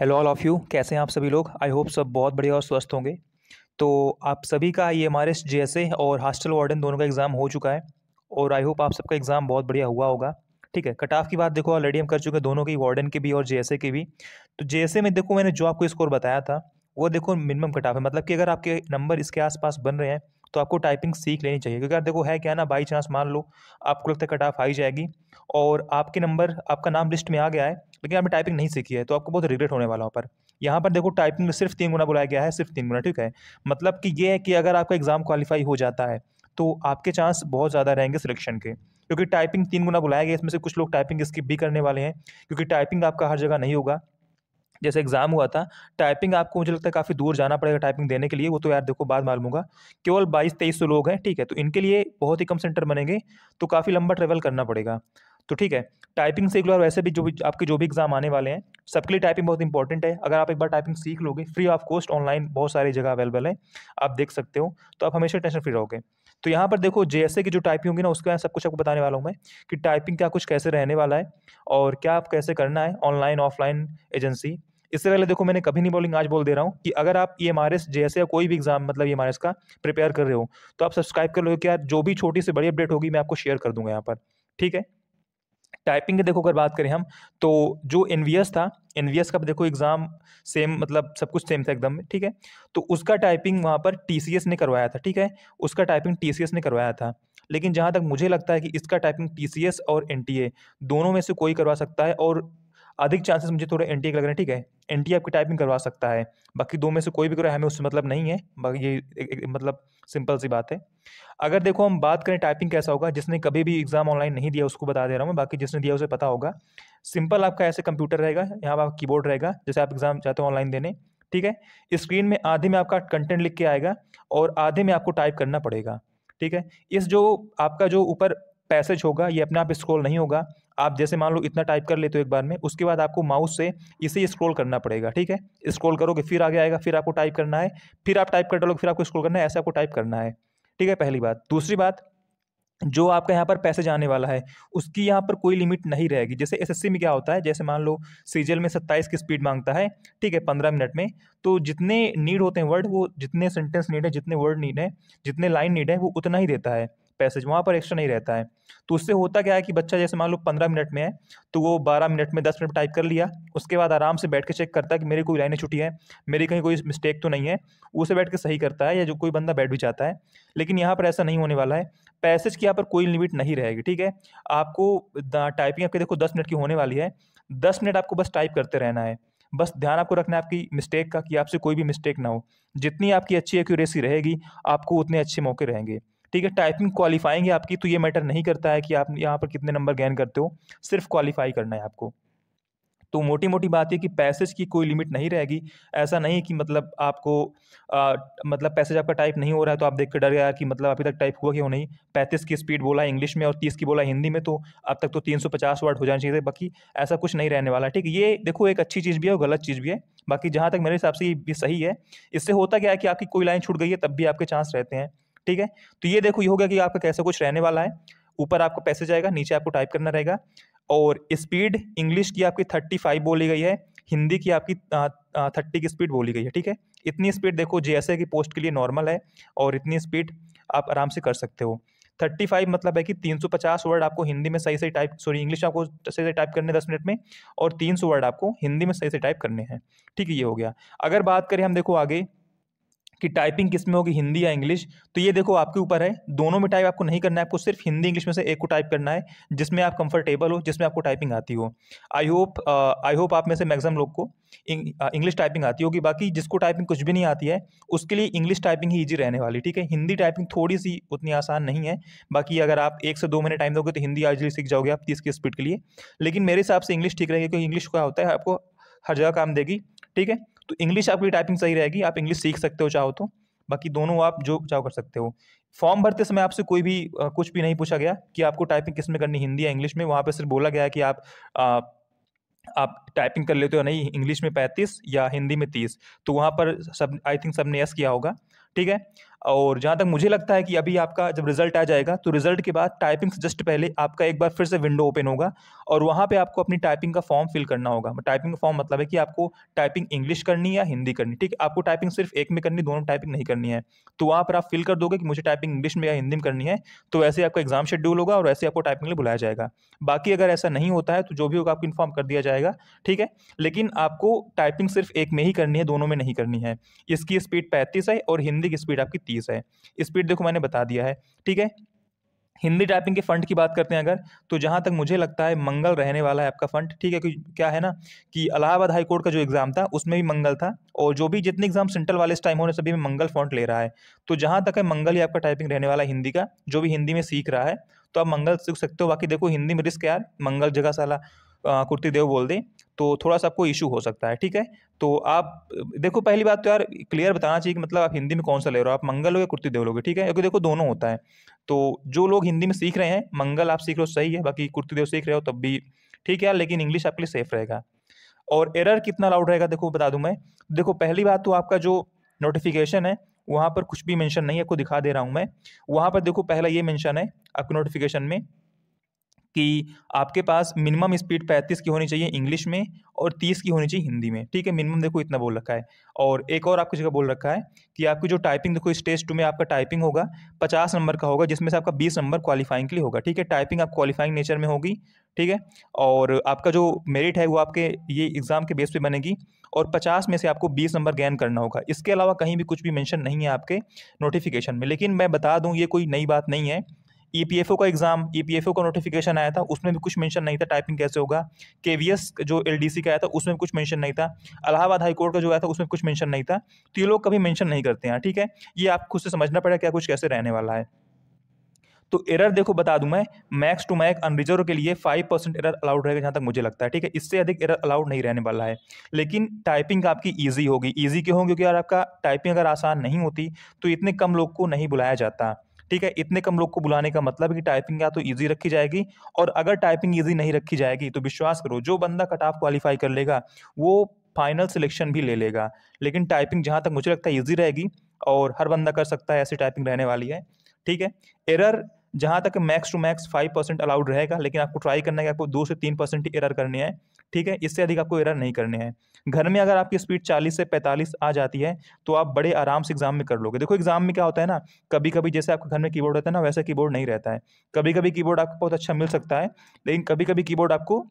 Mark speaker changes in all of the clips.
Speaker 1: hello all of you कैसे हैं आप सभी लोग आई होप सब बहुत बढ़िया और स्वस्थ होंगे तो आप सभी का E M R S J S A और हॉस्टल वार्डन दोनों का एग्ज़ाम हो चुका है और आई होप आप सबका एग्ज़ाम बहुत बढ़िया हुआ होगा ठीक है कट ऑफ की बात देखो ऑलरेडी हम कर चुके हैं दोनों के वार्डन के भी और जे एस ए के भी तो जे एस ए में देखो मैंने जो आपको स्कोर बताया था वो देखो मिनिमम कट ऑफ है मतलब कि अगर आपके नंबर इसके आसपास बन रहे हैं तो आपको टाइपिंग सीख लेनी चाहिए क्योंकि यार देखो है क्या ना बाई चांस मान लो आपको लगता है कट ऑफ आई जाएगी और आपके नंबर आपका नाम लिस्ट में आ गया है लेकिन आपने टाइपिंग नहीं सीखी है तो आपको बहुत रिग्रेट होने वाला पर यहाँ पर देखो टाइपिंग में सिर्फ तीन गुना बुलाया गया है सिर्फ तीन गुना ठीक है मतलब कि ये है कि अगर आपका एग्ज़ाम क्वालिफाई हो जाता है तो आपके चांस बहुत ज़्यादा रहेंगे सिलेक्शन के क्योंकि टाइपिंग तीन गुना बुलाया गया इसमें से कुछ लोग टाइपिंग इसकी भी करने वाले हैं क्योंकि टाइपिंग आपका हर जगह नहीं होगा जैसे एग्ज़ाम हुआ था टाइपिंग आपको मुझे लगता है काफ़ी दूर जाना पड़ेगा टाइपिंग देने के लिए वो तो यार देखो बाद मालूम होगा केवल बाईस तेईस सौ लोग हैं ठीक है तो इनके लिए बहुत ही कम सेंटर बनेंगे तो काफ़ी लंबा ट्रेवल करना पड़ेगा तो ठीक है टाइपिंग सीख लो और वैसे भी जो भी आपके जो भी एग्जाम आने वाले हैं सबके लिए टाइपिंग बहुत इंपॉर्टेंट है अगर आप एक बार टाइपिंग सीख लोगे फ्री ऑफ कॉस्ट ऑनलाइन बहुत सारी जगह अवेलेबल है आप देख सकते हो तो आप हमेशा टेंशन फ्री रहोगे तो यहाँ पर देखो जे की जो टाइपिंग होगी ना उसके बाद सब कुछ आपको बताने वाला हूँ मैं कि टाइपिंग क्या कुछ कैसे रहने वाला है और क्या आप कैसे करना है ऑनलाइन ऑफलाइन एजेंसी इससे पहले देखो मैंने कभी नहीं बोलिंग आज बोल दे रहा हूँ कि अगर आप ई एम आर एस जैसे या कोई भी एग्जाम मतलब ई एम आर एस का प्रिपेयर कर रहे हो तो आप सब्सक्राइब कर लो कि यार जो भी छोटी से बड़ी अपडेट होगी मैं आपको शेयर कर दूंगा यहाँ पर ठीक है टाइपिंग की देखो अगर बात करें हम तो जो एन था एन का देखो एग्ज़ाम सेम मतलब सब कुछ सेम था एकदम ठीक है तो उसका टाइपिंग वहाँ पर टी ने करवाया था ठीक है उसका टाइपिंग टी ने करवाया था लेकिन जहाँ तक मुझे लगता है कि इसका टाइपिंग टी और एन दोनों में से कोई करवा सकता है और अधिक चांसेस मुझे थोड़े एन लग रहे हैं ठीक है एन आपकी टाइपिंग करवा सकता है बाकी दो में से कोई भी करो हमें उससे मतलब नहीं है बाकी ये एक, एक, मतलब सिंपल सी बात है अगर देखो हम बात करें टाइपिंग कैसा होगा जिसने कभी भी एग्ज़ाम ऑनलाइन नहीं दिया उसको बता दे रहा हूँ बाकी जिसने दिया उसे पता होगा सिंपल आपका ऐसे कंप्यूटर रहेगा यहाँ पर आपका कीबोर्ड रहेगा जैसे आप एग्ज़ाम चाहते हो ऑनलाइन देने ठीक है स्क्रीन में आधे में आपका कंटेंट लिख के आएगा और आधे में आपको टाइप करना पड़ेगा ठीक है इस जो आपका जो ऊपर पैसेज होगा ये अपने आप स्क्रॉल नहीं होगा आप जैसे मान लो इतना टाइप कर लेते हो एक बार में उसके बाद आपको माउस से इसे स्क्रॉल करना पड़ेगा ठीक है स्क्रॉल करोगे फिर आगे आएगा फिर आपको टाइप करना है फिर आप टाइप कर डालोगे फिर आपको स्क्रॉल करना है ऐसे आपको टाइप करना है ठीक है पहली बात दूसरी बात जो आपका यहाँ पर पैसे जाने वाला है उसकी यहाँ पर कोई लिमिट नहीं रहेगी जैसे एसएससी में क्या होता है जैसे मान लो सीजल में सत्ताईस की स्पीड मांगता है ठीक है पंद्रह मिनट में तो जितने नीड होते हैं वर्ड वो जितने सेंटेंस नीड है जितने वर्ड नीड है जितने लाइन नीड है वो उतना ही देता है पैसेज वहाँ पर एक्स्ट्रा नहीं रहता है तो उससे होता क्या है कि बच्चा जैसे मान लो पंद्रह मिनट में है तो वो बारह मिनट में दस मिनट टाइप कर लिया उसके बाद आराम से बैठ के चेक करता है कि मेरी कोई लाइनें छुट्टी है मेरी कहीं कोई मिस्टेक तो नहीं है उसे बैठ के सही करता है या जो कोई बंदा बैठ भी जाता है लेकिन यहाँ पर ऐसा नहीं होने वाला है पैसेज की यहाँ पर कोई लिमिट नहीं रहेगी ठीक है आपको टाइपिंग आपके देखो दस मिनट की होने वाली है दस मिनट आपको बस टाइप करते रहना है बस ध्यान आपको रखना है आपकी मिस्टेक का कि आपसे कोई भी मिस्टेक ना हो जितनी आपकी अच्छी एक्यूरेसी रहेगी आपको उतने अच्छे मौके रहेंगे ठीक है टाइपिंग क्वालिफाइंग है आपकी तो ये मैटर नहीं करता है कि आप यहाँ पर कितने नंबर गेन करते हो सिर्फ क्वालिफाई करना है आपको तो मोटी मोटी बात है कि पैसेज की कोई लिमिट नहीं रहेगी ऐसा नहीं कि मतलब आपको आ, मतलब पैसेज आपका टाइप नहीं हो रहा है तो आप देख कर डर गया कि मतलब अभी तक टाइप हुआ क्यों नहीं पैंतीस की स्पीड बोला इंग्लिश में और तीस की बोला हिंदी में तो अब तक तो तीन सौ पचास वर्ड हो जाना चाहिए बाकी ऐसा कुछ नहीं रहने वाला ठीक ये देखो एक अच्छी चीज़ भी है और गलत चीज़ भी है बाकी जहाँ तक मेरे हिसाब से ये सही है इससे होता क्या है कि आपकी कोई लाइन छूट गई है तब भी आपके चांस रहते हैं ठीक है तो ये देखो ये हो गया कि आपका कैसा कुछ रहने वाला है ऊपर आपको पैसेज आएगा नीचे आपको टाइप करना रहेगा और स्पीड इंग्लिश की आपकी थर्टी फाइव बोली गई है हिंदी की आपकी थर्टी की स्पीड बोली गई है ठीक है इतनी स्पीड देखो जे की पोस्ट के लिए नॉर्मल है और इतनी स्पीड आप आराम से कर सकते हो थर्टी फाइव मतलब है कि तीन सौ पचास वर्ड आपको हिंदी में सही से टाइप सॉरी इंग्लिश आपको सही से टाइप करने दस मिनट में और तीन सौ वर्ड आपको हिंदी में सही से टाइप करने हैं ठीक है ये हो गया अगर बात करें हम देखो आगे कि टाइपिंग किस में होगी हिंदी या इंग्लिश तो ये देखो आपके ऊपर है दोनों में टाइप आपको नहीं करना है आपको सिर्फ हिंदी इंग्लिश में से एक को टाइप करना है जिसमें आप कंफर्टेबल हो जिसमें आपको टाइपिंग आती हो आई होप आई होप आप में से मैक्सिमम लोग को इंग्लिश टाइपिंग uh, आती होगी बाकी जिसको टाइपिंग कुछ भी नहीं आती है उसके लिए इंग्लिश टाइपिंग ही ईजी रहने वाली ठीक है हिंदी टाइपिंग थोड़ी सी उतनी आसान नहीं है बाकी अगर आप एक से दो महीने टाइम दोगे तो हिंदी आज सीख जाओगे आप तीस की स्पीड के लिए लेकिन मेरे हिसाब से इंग्लिश ठीक रहेगी क्योंकि इंग्लिश क्या होता है आपको हर जगह काम देगी ठीक है तो इंग्लिश आपकी टाइपिंग सही रहेगी आप इंग्लिश सीख सकते हो चाहो तो बाकी दोनों आप जो चाहो कर सकते हो फॉर्म भरते समय आपसे कोई भी आ, कुछ भी नहीं पूछा गया कि आपको टाइपिंग किस में करनी हिंदी या इंग्लिश में वहाँ पर सिर्फ बोला गया है कि आप आ, आप टाइपिंग कर लेते हो नहीं इंग्लिश में पैंतीस या हिंदी में तीस तो वहाँ पर सब आई थिंक सबने यस किया होगा ठीक है और जहाँ तक मुझे लगता है कि अभी आपका जब रिजल्ट आ जाएगा तो रिजल्ट के बाद टाइपिंग से जस्ट पहले आपका एक बार फिर से विंडो ओपन होगा और वहाँ पे आपको अपनी टाइपिंग का फॉर्म फिल करना होगा टाइपिंग का फॉर्म मतलब है कि आपको टाइपिंग इंग्लिश करनी या हिंदी करनी ठीक है आपको टाइपिंग सिर्फ एक में करनी दोनों टाइपिंग नहीं करनी है तो वहाँ पर आप फिल कर दोगे कि मुझे टाइपिंग इंग्लिश में या हिंदी में करनी है तो वैसे आपका एग्जाम शेड्यूल होगा और वैसे आपको टाइपिंग लिए बुलाया जाएगा बाकी अगर ऐसा नहीं होता है तो जो भी होगा आपको इन्फॉर्म कर दिया जाएगा ठीक है लेकिन आपको टाइपिंग सिर्फ एक में ही करनी है दोनों में नहीं करनी है इसकी स्पीड पैंतीस है और हिंदी हिंदी की स्पीड आपकी तीस है स्पीड देखो मैंने बता दिया है ठीक है हिंदी टाइपिंग के फंड की बात करते हैं अगर तो जहाँ तक मुझे लगता है मंगल रहने वाला है आपका फंड ठीक है कि क्या है ना कि अलाहाबाद हाई कोर्ट का जो एग्ज़ाम था उसमें भी मंगल था और जो भी जितने एग्जाम सेंट्रल वाले इस टाइम होने सभी में मंगल फंड ले रहा है तो जहाँ तक है मंगल ही आपका टाइपिंग रहने वाला है हिंदी का जो भी हिंदी में सीख रहा है तो आप मंगल सीख सकते हो बाकी देखो हिंदी में रिस्क यार मंगल जगह साला कुर्ती देव बोल दें तो थोड़ा सा आपको इशू हो सकता है ठीक है तो आप देखो पहली बात तो यार क्लियर बताना चाहिए कि मतलब आप हिंदी में कौन सा ले रहे हो आप मंगल हो या कुर्ती देव लोगे ठीक है क्योंकि देखो दोनों होता है तो जो लोग हिंदी में सीख रहे हैं मंगल आप सीख रहे हो सही है बाकी कुर्ती देव सीख रहे हो तब भी ठीक है यार लेकिन इंग्लिश आपके लिए सेफ रहेगा और एरर कितना अलाउड रहेगा देखो बता दूँ मैं देखो पहली बात तो आपका जो नोटिफिकेशन है वहाँ पर कुछ भी मेंशन नहीं है आपको दिखा दे रहा हूँ मैं वहाँ पर देखो पहला ये मेंशन है आपके नोटिफिकेशन में कि आपके पास मिनिमम स्पीड पैंतीस की होनी चाहिए इंग्लिश में और तीस की होनी चाहिए हिंदी में ठीक है मिनिमम देखो इतना बोल रखा है और एक और आपकी जगह बोल रखा है कि आपकी जो टाइपिंग देखो स्टेज टू में आपका टाइपिंग होगा पचास नंबर का होगा जिसमें से आपका बीस नंबर क्वालिफाइंग के लिए होगा ठीक है टाइपिंग आप क्वालिफाइंग नेचर में होगी ठीक है और आपका जो मेरिट है वो आपके ये एग्ज़ाम के बेस पर बनेगी और पचास में से आपको बीस नंबर गैन करना होगा इसके अलावा कहीं भी कुछ भी मैंशन नहीं है आपके नोटिफिकेशन में लेकिन मैं बता दूँ ये कोई नई बात नहीं है ईपीएफओ e का एग्ज़ाम ईपीएफओ e का नोटिफिकेशन आया था उसमें भी कुछ मेंशन नहीं था टाइपिंग कैसे होगा केवीएस जो एलडीसी का आया था उसमें भी कुछ मेंशन नहीं था अलाहाबाद हाईकोर्ट का जो आया था उसमें कुछ मेंशन नहीं था तो ये लोग कभी मेंशन नहीं करते हैं ठीक है ये आप खुद से समझना पड़ेगा क्या कुछ कैसे रहने वाला है तो एरर देखो बता दूं मैं मैक्स टू मैक अनरिजर्व के लिए फाइव परसेंट एरर अलाउड रहेगा जहाँ तक मुझे लगता है ठीक है इससे अधिक एरर अलाउड नहीं रहने वाला है लेकिन टाइपिंग आपकी ईजी होगी ईजी क्यों होगी क्योंकि यार आपका टाइपिंग अगर आसान नहीं होती तो इतने कम लोग को नहीं बुलाया जाता ठीक है इतने कम लोग को बुलाने का मतलब है कि टाइपिंग या तो ईजी रखी जाएगी और अगर टाइपिंग ईजी नहीं रखी जाएगी तो विश्वास करो जो बंदा कट ऑफ क्वालिफाई कर लेगा वो फाइनल सिलेक्शन भी ले लेगा लेकिन टाइपिंग जहाँ तक मुझे लगता है ईजी रहेगी और हर बंदा कर सकता है ऐसी टाइपिंग रहने वाली है ठीक है एरर जहाँ तक max two max five percent allowed रहेगा लेकिन आपको ट्राई करना है कि आपको दो से तीन परसेंट एरर करनी है ठीक है इससे अधिक आपको एरर नहीं करने हैं घर में अगर आपकी स्पीड चालीस से पैंतालीस आ जाती है तो आप बड़े आराम से एग्जाम में कर लोगे देखो एग्जाम में क्या होता है ना कभी कभी जैसे आपके घर में की रहता है ना वैसा की नहीं रहता है कभी कभी की आपको बहुत अच्छा मिल सकता है लेकिन कभी कभी की आपको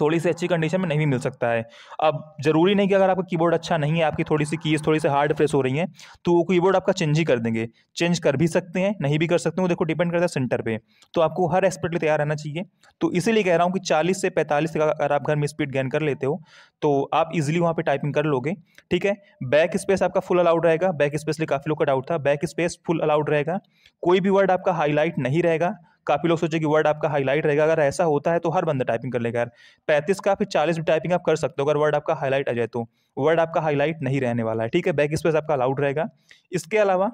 Speaker 1: थोड़ी सी अच्छी कंडीशन में नहीं भी मिल सकता है अब ज़रूरी नहीं कि अगर आपका कीबोर्ड अच्छा नहीं है आपकी थोड़ी सी कीज़ थोड़ी सी हार्ड प्रेस हो रही हैं तो वो कीबोर्ड आपका चेंज ही कर देंगे चेंज कर भी सकते हैं नहीं भी कर सकते हैं वो देखो डिपेंड करता है सेंटर पे तो आपको हर एस्पेक्ट तैयार रहना चाहिए तो इसीलिए कह रहा हूँ कि चालीस से पैंतालीस अगर आप घर में स्पीड गेन कर लेते हो तो आप इजिली वहाँ पर टाइपिंग कर लोगे ठीक है बैक स्पेस आपका फुल अलाउड रहेगा बैक स्पेस लिए काफ़ी लोग का डाउट था बैक स्पेस फुल अलाउड रहेगा कोई भी वर्ड आपका हाईलाइट नहीं रहेगा काफ़ी लोग सोचे कि वर्ड आपका हाईलाइट रहेगा अगर ऐसा होता है तो हर बंदा टाइपिंग कर लेगा यार पैंतीस का फिर चालीस भी टाइपिंग आप कर सकते हो अगर वर्ड आपका हाईलाइट आ जाए तो वर्ड आपका हाईलाइट नहीं रहने वाला है ठीक है बैक स्पेस आपका अलाउड रहेगा इसके अलावा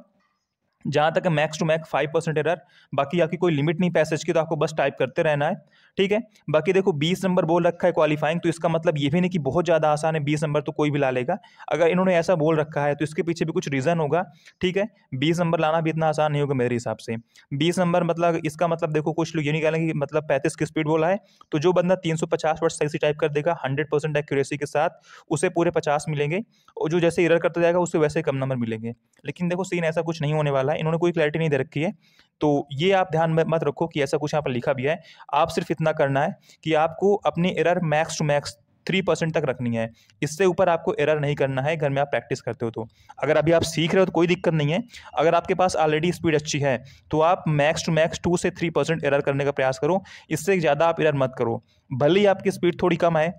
Speaker 1: जहाँ तक max two max five percent error बाकी आपकी कोई लिमिट नहीं पैसेज की तो आपको बस टाइप करते रहना है ठीक है बाकी देखो बीस नंबर बोल रखा है क्वालिफाइंग तो इसका मतलब ये भी नहीं कि बहुत ज़्यादा आसान है बीस नंबर तो कोई भी ला लेगा अगर इन्होंने ऐसा बोल रखा है तो इसके पीछे भी कुछ रीज़न होगा ठीक है बीस नंबर लाना भी इतना आसान नहीं होगा मेरे हिसाब से बीस नंबर मतलब इसका मतलब देखो कुछ लोग ये नहीं कहेंगे कि मतलब पैंतीस की स्पीड बोला है तो जो बंदा तीन सौ पचास सही से टाइप कर देगा हंड्रेड परसेंट एक्यूरेसी के साथ उसे पूरे पचास मिलेंगे और जो जैसे इरर करता जाएगा उसे वैसे कम नंबर मिलेंगे लेकिन देखो सीन ऐसा कुछ नहीं होने वाला है इन्होंने कोई क्लैरिटी नहीं दे रखी है तो ये आप ध्यान में मत रखो कि ऐसा कुछ यहाँ पर लिखा भी है आप सिर्फ इतना करना है कि आपको अपनी error max two max three percent तक रखनी है इससे ऊपर आपको एरर नहीं करना है घर में आप प्रैक्टिस करते हो तो अगर अभी आप सीख रहे हो तो कोई दिक्कत नहीं है अगर आपके पास ऑलरेडी स्पीड अच्छी है तो आप मैक्स टू मैक्स टू से थ्री परसेंट एरर करने का प्रयास करो इससे ज़्यादा आप एरर मत करो भले ही आपकी स्पीड थोड़ी कम है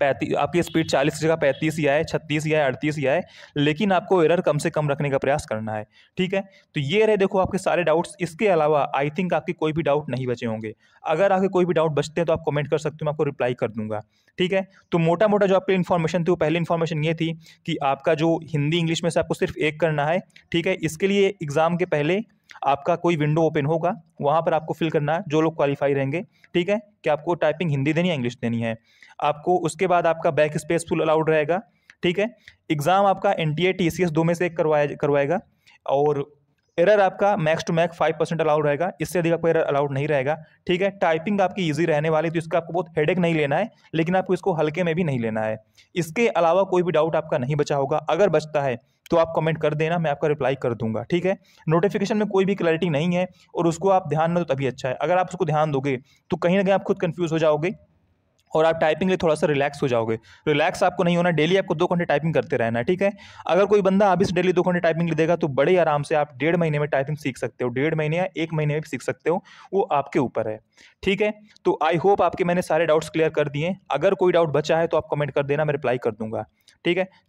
Speaker 1: पैंतीस आपकी स्पीड चालीस जगह पैंतीस ही आए छत्तीस ही आए अड़तीस ही आए लेकिन आपको एरर कम से कम रखने का प्रयास करना है ठीक है तो ये रहे देखो आपके सारे डाउट्स इसके अलावा आई थिंक आपके कोई भी डाउट नहीं बचे होंगे अगर आपके कोई भी डाउट बचते हैं तो आप कमेंट कर सकते हो मैं आपको रिप्लाई कर दूंगा ठीक है तो मोटा मोटा जो आपके इन्फॉर्मेशन थी वो पहली इन्फॉर्मेशन ये थी कि आपका जो हिंदी इंग्लिश में से आपको सिर्फ एक करना है ठीक है इसके लिए एग्ज़ाम के पहले आपका कोई विंडो ओपन होगा वहाँ पर आपको फिल करना है जो लोग क्वालिफाई रहेंगे ठीक है कि आपको टाइपिंग हिंदी देनी है इंग्लिश देनी है आपको उसके बाद आपका बैक स्पेस फुल अलाउड रहेगा ठीक है एग्ज़ाम आपका N T A T C S दो में से एक करवाया करवाएगा और एरर आपका max two max five percent allowed रहेगा इससे अधिक आपको एरर अलाउड नहीं रहेगा ठीक है टाइपिंग आपकी ईजी रहने वाली तो इसका आपको बहुत हेडेक नहीं लेना है लेकिन आपको इसको हल्के में भी नहीं लेना है इसके अलावा कोई भी डाउट आपका नहीं बचा होगा अगर बचता है तो आप कमेंट कर देना मैं आपका रिप्लाई कर दूंगा ठीक है नोटिफिकेशन में कोई भी क्लैरिटी नहीं है और उसको आप ध्यान में तभी अच्छा है अगर आप उसको ध्यान दोगे तो कहीं ना कहीं आप खुद कन्फ्यूज़ हो जाओगे और आप टाइपिंग लिए थोड़ा सा रिलैक्स हो जाओगे रिलैक्स आपको नहीं होना डेली आपको दो घंटे टाइपिंग करते रहना ठीक है अगर कोई बंदा अभी से डेली दो घंटे टाइपिंग ले देगा तो बड़े आराम से आप डेढ़ महीने में टाइपिंग सीख सकते हो डेढ़ महीने या एक महीने में भी सीख सकते हो वो आपके ऊपर है ठीक है तो आई होप आपके मैंने सारे डाउट्स क्लियर कर दिए अगर कोई डाउट बचा है तो आप कमेंट कर देना मैं रिप्लाई कर दूंगा ठीक है